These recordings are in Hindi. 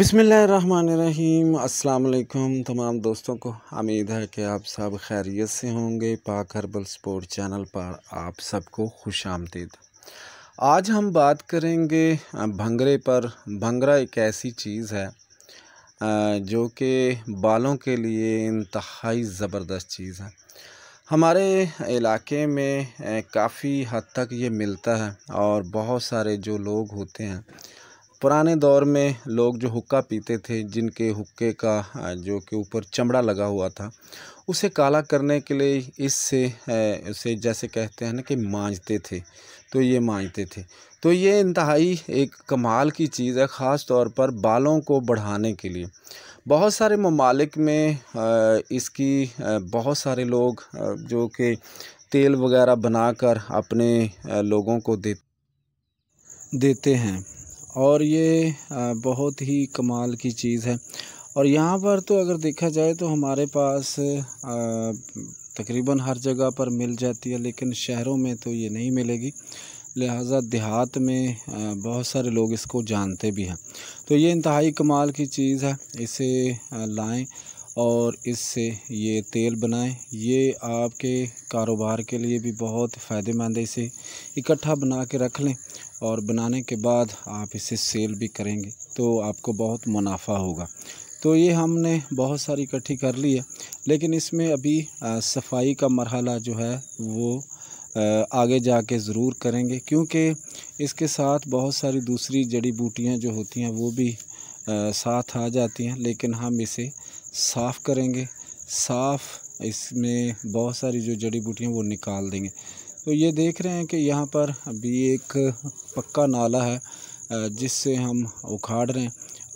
बिसमीम् अल्लाम तमाम दोस्तों को उम्मीद है कि आप सब खैरियत से होंगे पाक हर्बल स्पोर्ट चैनल पर आप सबको खुश आमदीद आज हम बात करेंगे भंगरे पर भंगरा एक ऐसी चीज़ है जो कि बालों के लिए इंतहाई ज़बरदस्त चीज़ है हमारे इलाके में काफ़ी हद तक ये मिलता है और बहुत सारे जो लोग होते हैं पुराने दौर में लोग जो हुक्का पीते थे जिनके हुक्के का जो के ऊपर चमड़ा लगा हुआ था उसे काला करने के लिए इससे उसे जैसे कहते हैं ना कि मांझते थे तो ये मांझते थे तो ये इंतहाई एक कमाल की चीज़ है ख़ास तौर पर बालों को बढ़ाने के लिए बहुत सारे ममालिक में इसकी बहुत सारे लोग जो कि तेल वगैरह बनाकर अपने लोगों को दे देते हैं और ये बहुत ही कमाल की चीज़ है और यहाँ पर तो अगर देखा जाए तो हमारे पास तकरीबन हर जगह पर मिल जाती है लेकिन शहरों में तो ये नहीं मिलेगी लिहाजा देहात में बहुत सारे लोग इसको जानते भी हैं तो ये इंतहाई कमाल की चीज़ है इसे लाएं और इससे ये तेल बनाएं ये आपके कारोबार के लिए भी बहुत फ़ायदेमंद है इसे इकट्ठा बना के रख लें और बनाने के बाद आप इसे सेल भी करेंगे तो आपको बहुत मुनाफा होगा तो ये हमने बहुत सारी इकट्ठी कर ली है लेकिन इसमें अभी आ, सफाई का मरहला जो है वो आगे जा के ज़रूर करेंगे क्योंकि इसके साथ बहुत सारी दूसरी जड़ी बूटियाँ जो होती हैं वो भी आ, साथ आ जाती हैं लेकिन हम इसे साफ़ करेंगे साफ़ इसमें बहुत सारी जो जड़ी बूटियाँ वो निकाल देंगे तो ये देख रहे हैं कि यहाँ पर अभी एक पक्का नाला है जिससे हम उखाड़ रहे हैं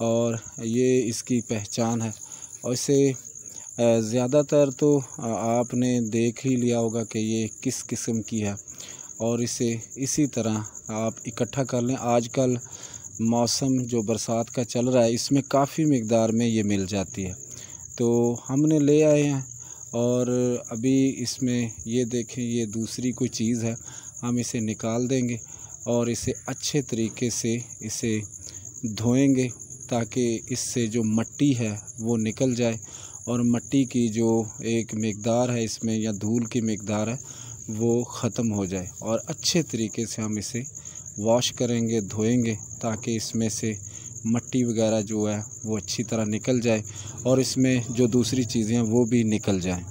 और ये इसकी पहचान है और इसे ज़्यादातर तो आपने देख ही लिया होगा कि ये किस किस्म की है और इसे इसी तरह आप इकट्ठा कर लें आजकल मौसम जो बरसात का चल रहा है इसमें काफ़ी मकदार में ये मिल जाती है तो हमने ले आए हैं और अभी इसमें ये देखें ये दूसरी कोई चीज़ है हम इसे निकाल देंगे और इसे अच्छे तरीके से इसे धोएंगे ताकि इससे जो मट्टी है वो निकल जाए और मट्टी की जो एक मकदार है इसमें या धूल की मकदार है वो ख़त्म हो जाए और अच्छे तरीके से हम इसे वॉश करेंगे धोएंगे ताकि इसमें से मट्टी वगैरह जो है वो अच्छी तरह निकल जाए और इसमें जो दूसरी चीज़ें हैं वो भी निकल जाए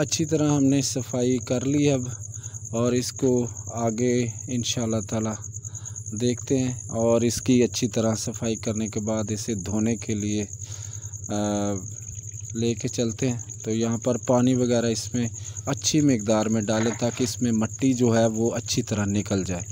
अच्छी तरह हमने सफाई कर ली अब और इसको आगे इन ताला देखते हैं और इसकी अच्छी तरह सफाई करने के बाद इसे धोने के लिए ले चलते हैं तो यहाँ पर पानी वगैरह इसमें अच्छी मकदार में डालें ताकि इसमें मिट्टी जो है वो अच्छी तरह निकल जाए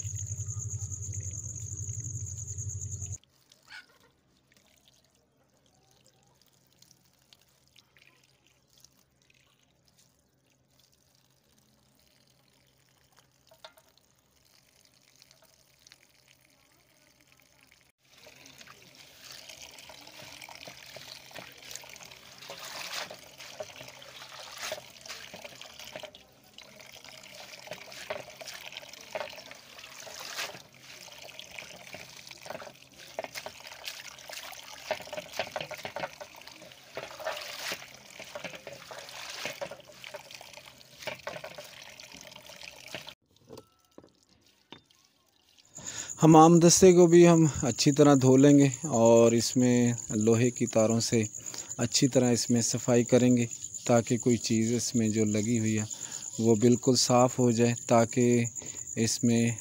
हम दस्ते को भी हम अच्छी तरह धो लेंगे और इसमें लोहे की तारों से अच्छी तरह इसमें सफाई करेंगे ताकि कोई चीज़ इसमें जो लगी हुई है वो बिल्कुल साफ़ हो जाए ताकि इसमें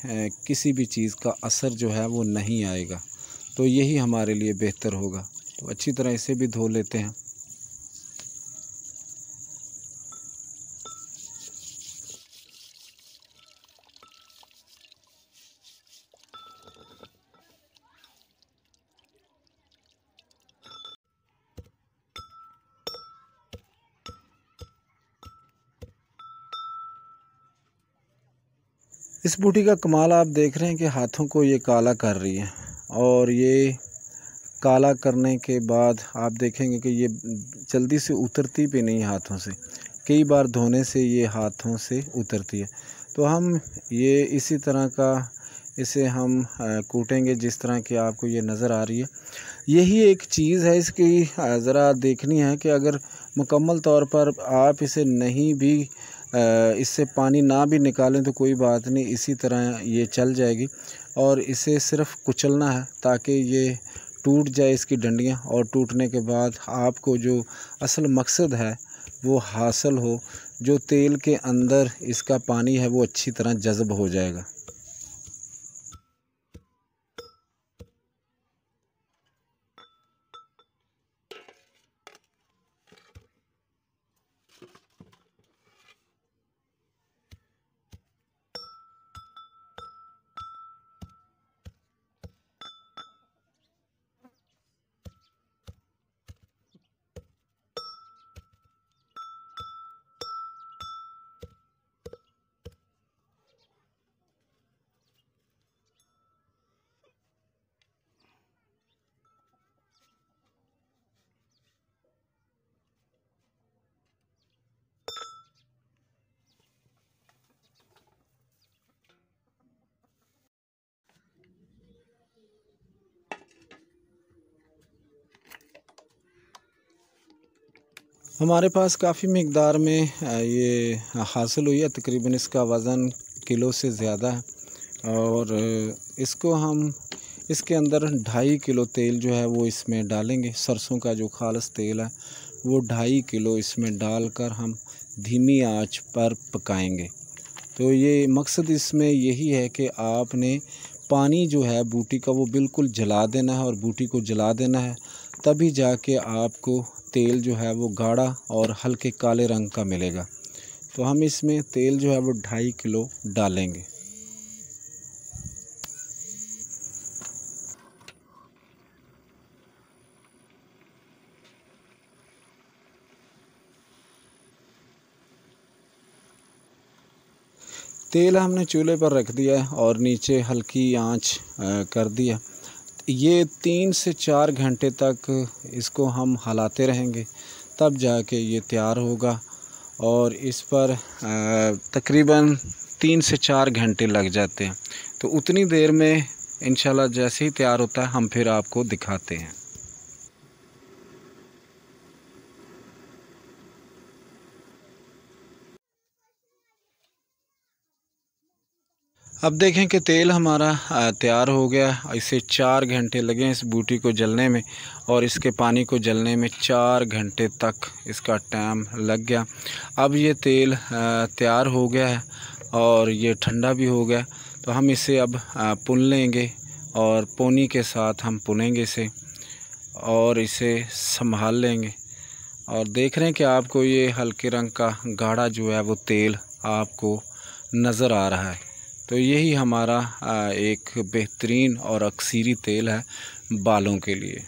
किसी भी चीज़ का असर जो है वो नहीं आएगा तो यही हमारे लिए बेहतर होगा तो अच्छी तरह इसे भी धो लेते हैं इस बूटी का कमाल आप देख रहे हैं कि हाथों को ये काला कर रही है और ये काला करने के बाद आप देखेंगे कि ये जल्दी से उतरती भी नहीं हाथों से कई बार धोने से ये हाथों से उतरती है तो हम ये इसी तरह का इसे हम कूटेंगे जिस तरह की आपको ये नज़र आ रही है यही एक चीज़ है इसकी ज़रा देखनी है कि अगर मुकम्मल तौर पर आप इसे नहीं भी इससे पानी ना भी निकालें तो कोई बात नहीं इसी तरह ये चल जाएगी और इसे सिर्फ कुचलना है ताकि ये टूट जाए इसकी डंडियाँ और टूटने के बाद आपको जो असल मकसद है वो हासिल हो जो तेल के अंदर इसका पानी है वो अच्छी तरह जज़ब हो जाएगा हमारे पास काफ़ी मकदार में ये हासिल हुई है तकरीबन इसका वज़न किलो से ज़्यादा है और इसको हम इसके अंदर ढाई किलो तेल जो है वो इसमें डालेंगे सरसों का जो खालस तेल है वो ढाई किलो इसमें डालकर हम धीमी आंच पर पकाएंगे तो ये मकसद इसमें यही है कि आपने पानी जो है बूटी का वो बिल्कुल जला देना है और बूटी को जला देना है तभी जाके आपको तेल जो है वो गाढ़ा और हल्के काले रंग का मिलेगा तो हम इसमें तेल जो है वो ढाई किलो डालेंगे तेल हमने चूल्हे पर रख दिया और नीचे हल्की आंच कर दिया ये तीन से चार घंटे तक इसको हम हलाते रहेंगे तब जाके ये तैयार होगा और इस पर तकरीबन तीन से चार घंटे लग जाते हैं तो उतनी देर में इन जैसे ही तैयार होता है हम फिर आपको दिखाते हैं अब देखें कि तेल हमारा तैयार हो गया इसे चार घंटे लगे इस बूटी को जलने में और इसके पानी को जलने में चार घंटे तक इसका टाइम लग गया अब ये तेल तैयार हो गया है और ये ठंडा भी हो गया तो हम इसे अब पुन लेंगे और पोनी के साथ हम पुनेंगे इसे और इसे संभाल लेंगे और देख रहे हैं कि आपको ये हल्के रंग का गाढ़ा जो है वो तेल आपको नज़र आ रहा है तो यही हमारा एक बेहतरीन और अक्सीरी तेल है बालों के लिए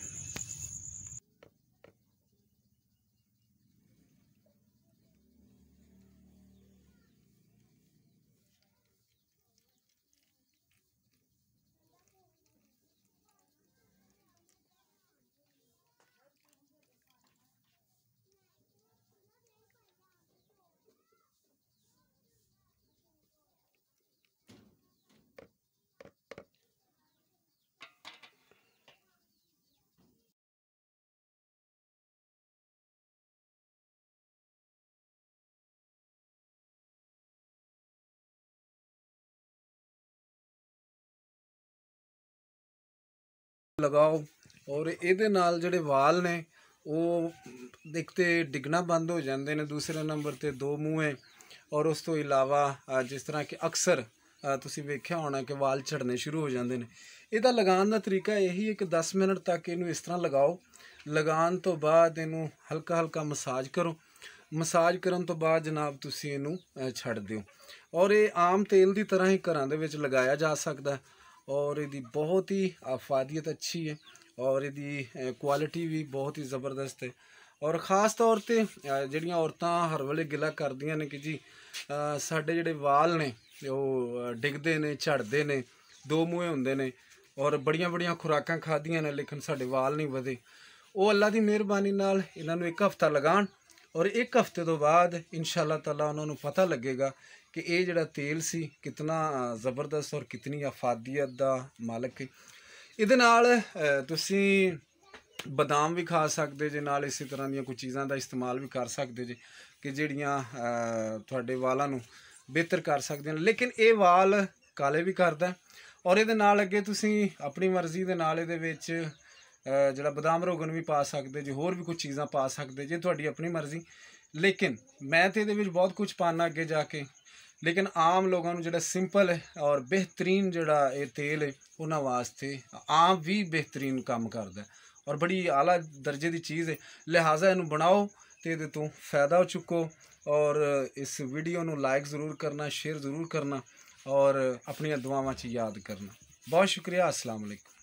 ਲਗਾਓ ਔਰ ਇਹਦੇ ਨਾਲ ਜਿਹੜੇ ਵਾਲ ਨੇ ਉਹ ਦਿਖਤੇ ਡਿੱਗਣਾ ਬੰਦ ਹੋ ਜਾਂਦੇ ਨੇ ਦੂਸਰੇ ਨੰਬਰ ਤੇ ਦੋ ਮੂੰਹੇ ਔਰ ਉਸ ਤੋਂ ਇਲਾਵਾ ਜਿਸ ਤਰ੍ਹਾਂ ਕਿ ਅਕਸਰ ਤੁਸੀਂ ਵੇਖਿਆ ਹੋਣਾ ਕਿ ਵਾਲ ਝੜਨੇ ਸ਼ੁਰੂ ਹੋ ਜਾਂਦੇ ਨੇ ਇਹਦਾ ਲਗਾਉਣ ਦਾ ਤਰੀਕਾ ਇਹੀ ਹੈ ਕਿ 10 ਮਿੰਟ ਤੱਕ ਇਹਨੂੰ ਇਸ ਤਰ੍ਹਾਂ ਲਗਾਓ ਲਗਾਉਣ ਤੋਂ ਬਾਅਦ ਇਹਨੂੰ ਹਲਕਾ ਹਲਕਾ ਮਸਾਜ ਕਰੋ ਮਸਾਜ ਕਰਨ ਤੋਂ ਬਾਅਦ ਜਨਾਬ ਤੁਸੀਂ ਇਹਨੂੰ ਛੱਡ ਦਿਓ ਔਰ ਇਹ ਆਮ ਤੇਲ ਦੀ ਤਰ੍ਹਾਂ ਹੀ ਘਰਾਂ ਦੇ ਵਿੱਚ ਲਗਾਇਆ ਜਾ ਸਕਦਾ ਹੈ और यदि बहुत ही अफादियत अच्छी है और यदि क्वालिटी भी बहुत ही ज़बरदस्त है और खास तौर पर जड़िया औरत हर वे गिला कर दया ने कि जी साढ़े जोड़े वाल ने डिगते ने झड़ते ने दो मूहे होंगे ने और बड़िया बड़िया खुराक खादिया ने लेकिन साढ़े वाल नहीं बधे वो अल्लाह की मेहरबानी इन्हों एक हफ्ता लगा और एक हफ्ते तो बाद इन शाला तला उन्होंने पता लगेगा ਕਿ ਇਹ ਜਿਹੜਾ ਤੇਲ ਸੀ ਕਿਤਨਾ ਜ਼ਬਰਦਸਤ ਔਰ ਕਿਤਨੀ ਆਫਾਦੀਅਤ ਦਾ ਮਾਲਕ ਹੈ ਇਹਦੇ ਨਾਲ ਤੁਸੀਂ ਬਦਾਮ ਵੀ ਖਾ ਸਕਦੇ ਜੇ ਨਾਲ ਇਸੇ ਤਰ੍ਹਾਂ ਦੀਆਂ ਕੋਈ ਚੀਜ਼ਾਂ ਦਾ ਇਸਤੇਮਾਲ ਵੀ ਕਰ ਸਕਦੇ ਜੇ ਕਿ ਜਿਹੜੀਆਂ ਤੁਹਾਡੇ ਵਾਲਾਂ ਨੂੰ ਬਿਹਤਰ ਕਰ ਸਕਦੇ ਨੇ ਲੇਕਿਨ ਇਹ ਵਾਲ ਕਾਲੇ ਵੀ ਕਰਦਾ ਔਰ ਇਹਦੇ ਨਾਲ ਅੱਗੇ ਤੁਸੀਂ ਆਪਣੀ ਮਰਜ਼ੀ ਦੇ ਨਾਲ ਇਹਦੇ ਵਿੱਚ ਜਿਹੜਾ ਬਦਾਮ ਰੋਗਨ ਵੀ ਪਾ ਸਕਦੇ ਜੇ ਹੋਰ ਵੀ ਕੁਝ ਚੀਜ਼ਾਂ ਪਾ ਸਕਦੇ ਜੇ ਤੁਹਾਡੀ ਆਪਣੀ ਮਰਜ਼ੀ ਲੇਕਿਨ ਮੈਂ ਤੇ ਇਹਦੇ ਵਿੱਚ ਬਹੁਤ ਕੁਝ ਪਾਣਾ ਅੱਗੇ ਜਾ ਕੇ ਲੇਕਿਨ ਆਮ ਲੋਕਾਂ ਨੂੰ ਜਿਹੜਾ ਸਿੰਪਲ ਹੈ ਔਰ ਬਿਹਤਰੀਨ ਜਿਹੜਾ ਇਹ ਤੇਲ ਹੈ ਉਹਨਾਂ ਵਾਸਤੇ ਆਮ ਵੀ ਬਿਹਤਰੀਨ ਕੰਮ ਕਰਦਾ ਔਰ ਬੜੀ ਆਲਾ ਦਰਜੇ ਦੀ ਚੀਜ਼ ਹੈ ਲਿਹਾਜ਼ਾ ਇਹਨੂੰ ਬਣਾਓ ਤੇ ਇਹਦੇ ਤੋਂ ਫਾਇਦਾ ਚੁੱਕੋ ਔਰ ਇਸ ਵੀਡੀਓ ਨੂੰ ਲਾਈਕ ਜ਼ਰੂਰ ਕਰਨਾ ਸ਼ੇਅਰ ਜ਼ਰੂਰ ਕਰਨਾ ਔਰ ਆਪਣੀਆਂ ਦੁਆਵਾਂ 'ਚ ਯਾਦ ਕਰਨਾ ਬਹੁਤ ਸ਼ੁਕਰੀਆ ਅਸਲਾਮ ਅਲੈਕੁਮ